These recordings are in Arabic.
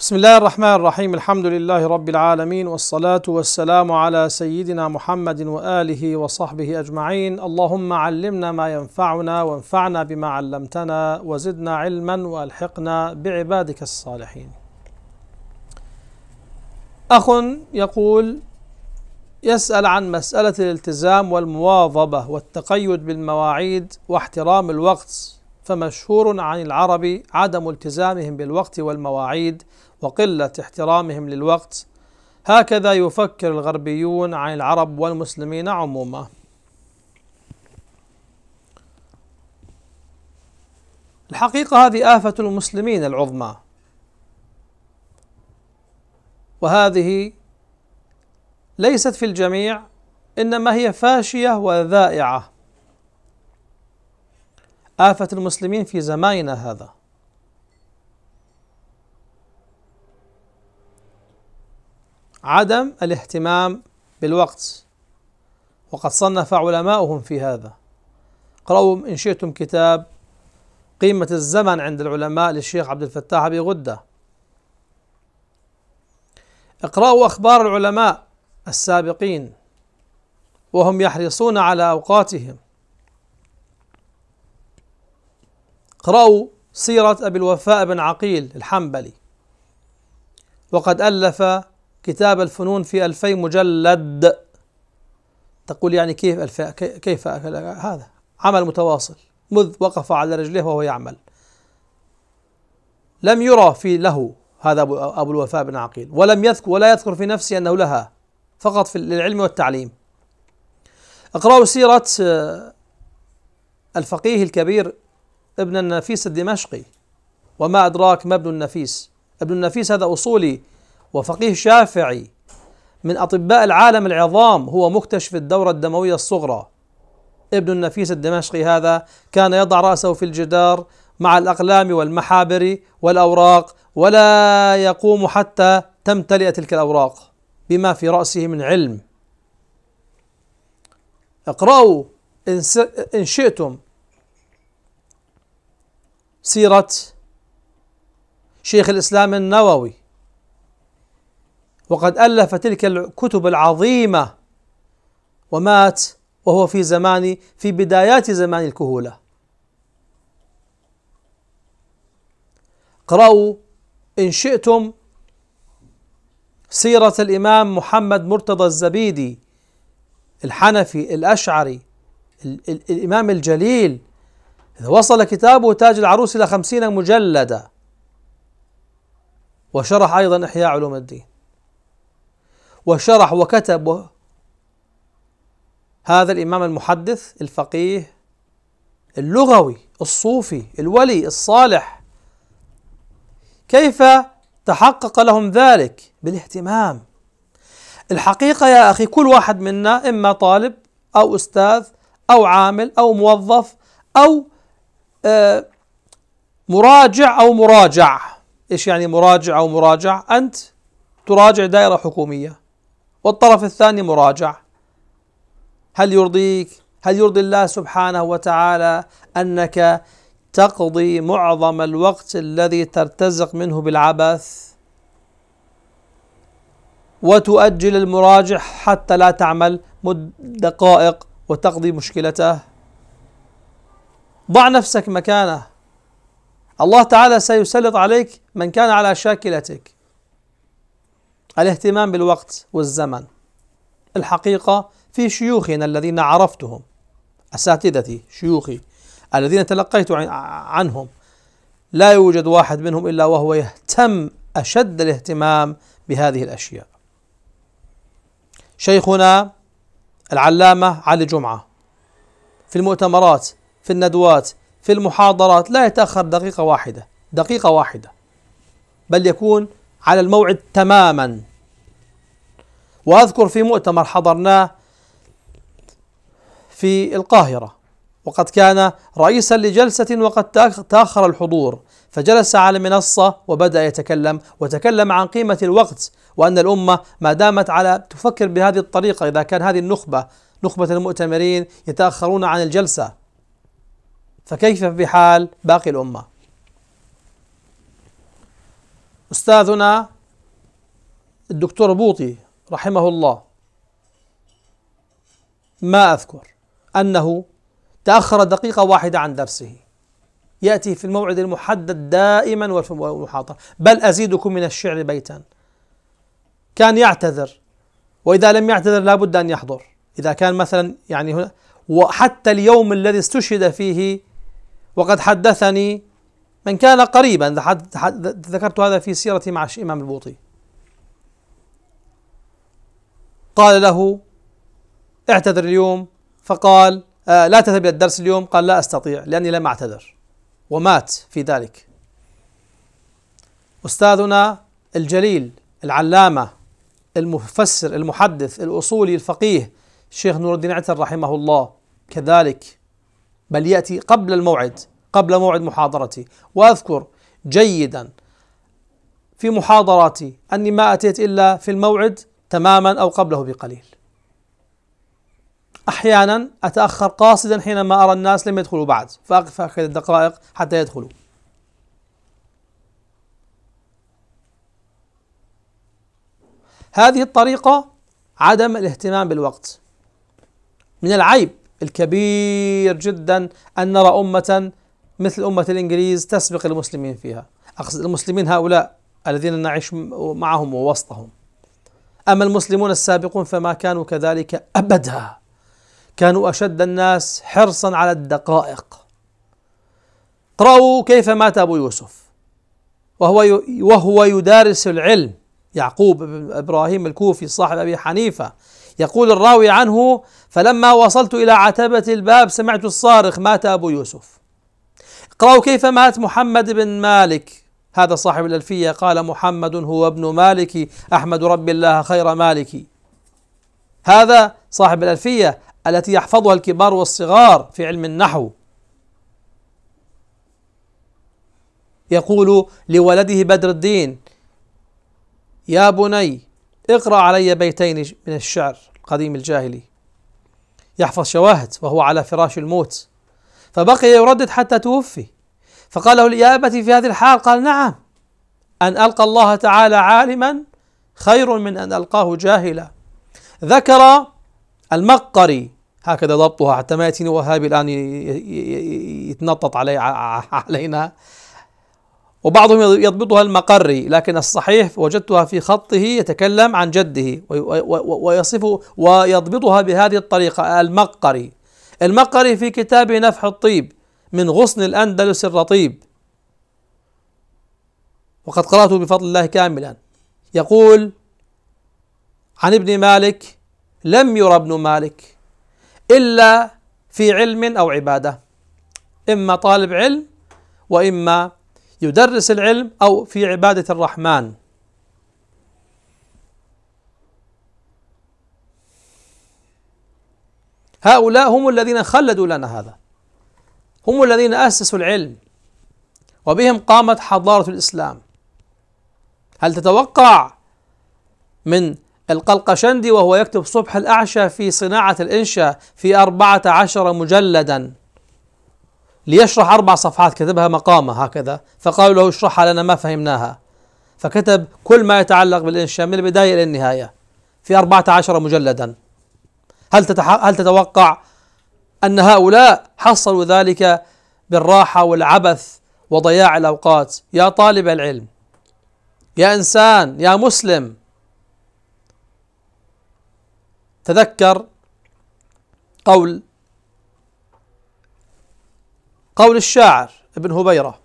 بسم الله الرحمن الرحيم الحمد لله رب العالمين والصلاة والسلام على سيدنا محمد وآله وصحبه أجمعين اللهم علمنا ما ينفعنا وانفعنا بما علمتنا وزدنا علما وألحقنا بعبادك الصالحين أخ يقول يسأل عن مسألة الالتزام والمواظبة والتقيد بالمواعيد واحترام الوقت فمشهور عن العرب عدم التزامهم بالوقت والمواعيد وقلة احترامهم للوقت هكذا يفكر الغربيون عن العرب والمسلمين عموما الحقيقة هذه آفة المسلمين العظمى وهذه ليست في الجميع إنما هي فاشية وذائعة آفة المسلمين في زماننا هذا عدم الاهتمام بالوقت وقد صنف علماؤهم في هذا اقرأوا إن شئتم كتاب قيمة الزمن عند العلماء للشيخ عبد الفتاح أبي غدة اقرأوا أخبار العلماء السابقين وهم يحرصون على أوقاتهم اقرأوا سيرة أبي الوفاء بن عقيل الحنبلي وقد ألف كتاب الفنون في ألفي مجلد تقول يعني كيف ألفي كيف هذا عمل متواصل مذ وقف على رجليه وهو يعمل لم يرى في له هذا أبو, أبو الوفاء بن عقيل ولم يذكر ولا يذكر في نفسه أنه لها فقط في للعلم والتعليم اقرأوا سيرة آه، الفقيه الكبير ابن النفيس الدمشقي وما أدراك ما ابن النفيس ابن النفيس هذا أصولي وفقيه شافعي من أطباء العالم العظام هو مكتشف الدورة الدموية الصغرى ابن النفيس الدمشقي هذا كان يضع رأسه في الجدار مع الأقلام والمحابر والأوراق ولا يقوم حتى تمتلئ تلك الأوراق بما في رأسه من علم اقرأوا إن شئتم سيرة شيخ الإسلام النووي وقد ألف تلك الكتب العظيمة ومات وهو في زمان في بدايات زمان الكهولة اقرأوا إن شئتم سيرة الإمام محمد مرتضى الزبيدي الحنفي الأشعري الإمام الجليل إذا وصل كتابه تاج العروس إلى خمسين مجلدة وشرح أيضا إحياء علوم الدين وشرح وكتب هذا الإمام المحدث الفقيه اللغوي الصوفي الولي الصالح كيف تحقق لهم ذلك بالاهتمام الحقيقة يا أخي كل واحد منا إما طالب أو أستاذ أو عامل أو موظف أو آه، مراجع أو مراجع إيش يعني مراجع أو مراجع أنت تراجع دائرة حكومية والطرف الثاني مراجع هل يرضيك هل يرضي الله سبحانه وتعالى أنك تقضي معظم الوقت الذي ترتزق منه بالعبث وتؤجل المراجع حتى لا تعمل مد دقائق وتقضي مشكلته ضع نفسك مكانه الله تعالى سيسلط عليك من كان على شاكلتك الاهتمام بالوقت والزمن الحقيقة في شيوخنا الذين عرفتهم أساتذتي شيوخي الذين تلقيت عنهم لا يوجد واحد منهم إلا وهو يهتم أشد الاهتمام بهذه الأشياء شيخنا العلامة علي جمعة في المؤتمرات في الندوات في المحاضرات لا يتأخر دقيقة واحدة دقيقة واحدة بل يكون على الموعد تماما وأذكر في مؤتمر حضرناه في القاهرة وقد كان رئيسا لجلسة وقد تأخر الحضور فجلس على المنصة وبدأ يتكلم وتكلم عن قيمة الوقت وأن الأمة ما دامت على تفكر بهذه الطريقة إذا كان هذه النخبة نخبة المؤتمرين يتأخرون عن الجلسة فكيف بحال باقي الأمة أستاذنا الدكتور بوطي رحمه الله ما أذكر أنه تأخر دقيقة واحدة عن درسه يأتي في الموعد المحدد دائما وفي بل أزيدكم من الشعر بيتا كان يعتذر وإذا لم يعتذر لابد أن يحضر إذا كان مثلا يعني هنا وحتى اليوم الذي استشهد فيه وقد حدثني من كان قريبا ذكرت هذا في سيرتي مع الإمام البوطي قال له اعتذر اليوم فقال آه لا تذهب إلى الدرس اليوم قال لا أستطيع لأني لم أعتذر ومات في ذلك أستاذنا الجليل العلامة المفسر المحدث الأصولي الفقيه الشيخ نور الدين عتر رحمه الله كذلك بل يأتي قبل الموعد قبل موعد محاضرتي وأذكر جيدا في محاضراتي أني ما أتيت إلا في الموعد تماما أو قبله بقليل أحيانا أتأخر قاصدا حينما أرى الناس لم يدخلوا بعد فاقف فأخذ الدقائق حتى يدخلوا هذه الطريقة عدم الاهتمام بالوقت من العيب الكبير جدا أن نرى أمة مثل أمة الإنجليز تسبق المسلمين فيها أقصد المسلمين هؤلاء الذين نعيش معهم ووسطهم أما المسلمون السابقون فما كانوا كذلك أبدا كانوا أشد الناس حرصا على الدقائق اقرأوا كيف مات أبو يوسف وهو وهو يدارس العلم يعقوب بن إبراهيم الكوفي صاحب أبي حنيفة يقول الراوي عنه فلما وصلت إلى عتبة الباب سمعت الصارخ مات أبو يوسف اقرأوا كيف مات محمد بن مالك هذا صاحب الألفية قال محمد هو ابن مالك أحمد رب الله خير مالك هذا صاحب الألفية التي يحفظها الكبار والصغار في علم النحو يقول لولده بدر الدين يا بني اقرأ علي بيتين من الشعر القديم الجاهلي يحفظ شواهد وهو على فراش الموت فبقي يردد حتى توفي فقال له يا أبتي في هذه الحال قال نعم أن ألقى الله تعالى عالما خير من أن ألقاه جاهلا ذكر المقري هكذا ضبطها حتى ما يأتيني وهابي الآن يتنطط علي علينا وبعضهم يضبطها المقري لكن الصحيح وجدتها في خطه يتكلم عن جده ويصفه ويضبطها بهذه الطريقة المقري المقري في كتابه نفح الطيب من غصن الأندلس الرطيب وقد قرأته بفضل الله كاملا يقول عن ابن مالك لم يرى ابن مالك إلا في علم أو عبادة إما طالب علم وإما يدرس العلم أو في عبادة الرحمن هؤلاء هم الذين خلدوا لنا هذا هم الذين أسسوا العلم وبهم قامت حضارة الإسلام هل تتوقع من القلقشندي وهو يكتب صبح الأعشى في صناعة الإنشاء في أربعة عشر مجلدا ليشرح أربع صفحات كتبها مقامة هكذا فقالوا له اشرحها لنا ما فهمناها فكتب كل ما يتعلق بالإنشاء من البداية إلى النهاية في أربعة عشر مجلدا هل, هل تتوقع أن هؤلاء حصلوا ذلك بالراحة والعبث وضياع الأوقات يا طالب العلم يا إنسان يا مسلم تذكر قول قول الشاعر ابن هبيرة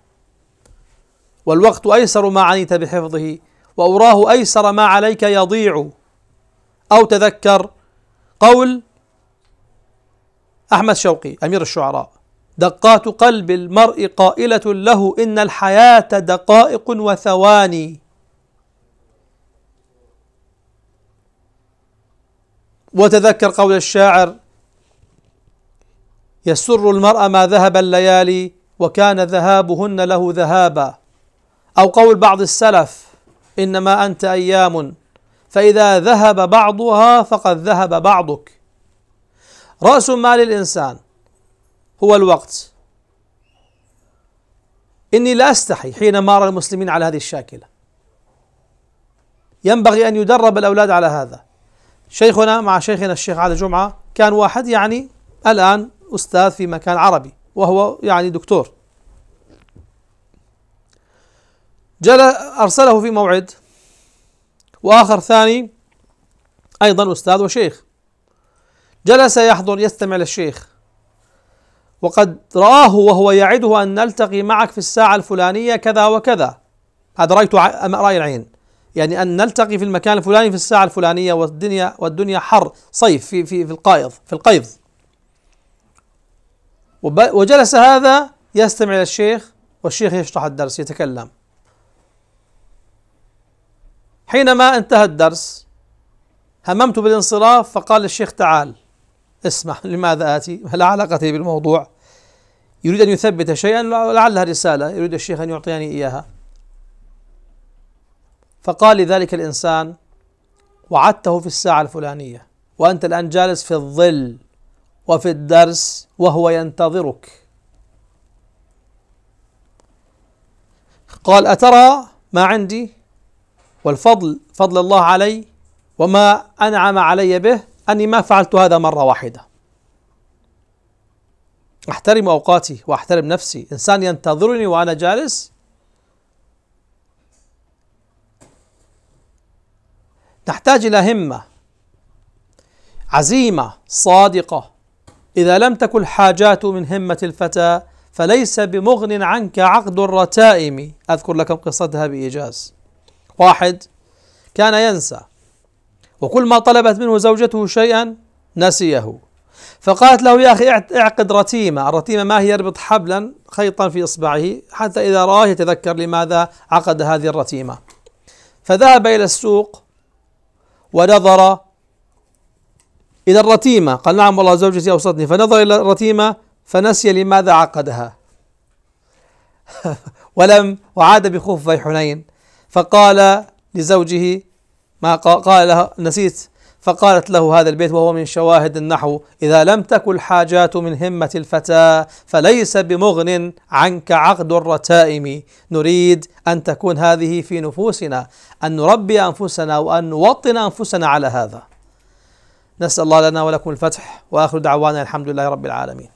والوقت أيسر ما عنيت بحفظه وأراه أيسر ما عليك يضيع أو تذكر قول أحمد شوقي أمير الشعراء دقات قلب المرء قائلة له إن الحياة دقائق وثواني وتذكر قول الشاعر يسر المرء ما ذهب الليالي وكان ذهابهن له ذهابا أو قول بعض السلف إنما أنت أيام فإذا ذهب بعضها فقد ذهب بعضك رأس مال الإنسان هو الوقت إني لا أستحي حينما أرى المسلمين على هذه الشاكلة ينبغي أن يدرب الأولاد على هذا شيخنا مع شيخنا الشيخ على جمعة كان واحد يعني الآن أستاذ في مكان عربي وهو يعني دكتور جل أرسله في موعد وآخر ثاني أيضا أستاذ وشيخ جلس يحضر يستمع للشيخ وقد رآه وهو يعده أن نلتقي معك في الساعة الفلانية كذا وكذا هذا رأيت رأي العين يعني أن نلتقي في المكان الفلاني في الساعة الفلانية والدنيا والدنيا حر صيف في في في القائض في القيض وجلس هذا يستمع للشيخ والشيخ يشرح الدرس يتكلم حينما انتهى الدرس هممت بالانصراف فقال للشيخ تعال اسمع لماذا آتي لا علاقة لي بالموضوع يريد أن يثبت شيئا لعلها رسالة يريد الشيخ أن يعطيني إياها فقال لذلك الإنسان وعدته في الساعة الفلانية وأنت الآن جالس في الظل وفي الدرس وهو ينتظرك قال أترى ما عندي والفضل فضل الله علي وما أنعم علي به أني ما فعلت هذا مرة واحدة أحترم أوقاتي وأحترم نفسي إنسان ينتظرني وأنا جالس تحتاج إلى همة عزيمة صادقة إذا لم تكن الحاجات من همة الفتى فليس بمغن عنك عقد الرتائم أذكر لكم قصتها بإيجاز واحد كان ينسى وكل ما طلبت منه زوجته شيئا نسيه فقالت له يا أخي اعقد رتيمة الرتيمة ما هي يربط حبلا خيطا في إصبعه حتى إذا رآه يتذكر لماذا عقد هذه الرتيمة فذهب إلى السوق ونظر إلى الرتيمة قال نعم والله زوجتي أوصتني فنظر إلى الرتيمة فنسي لماذا عقدها ولم وعاد في حنين فقال لزوجه ما قال لها نسيت فقالت له هذا البيت وهو من شواهد النحو إذا لم تك الحاجات من همة الفتى فليس بمغن عنك عقد الرتائم نريد أن تكون هذه في نفوسنا أن نربي أنفسنا وأن نوطن أنفسنا على هذا نسأل الله لنا ولكم الفتح وآخر دعوانا الحمد لله رب العالمين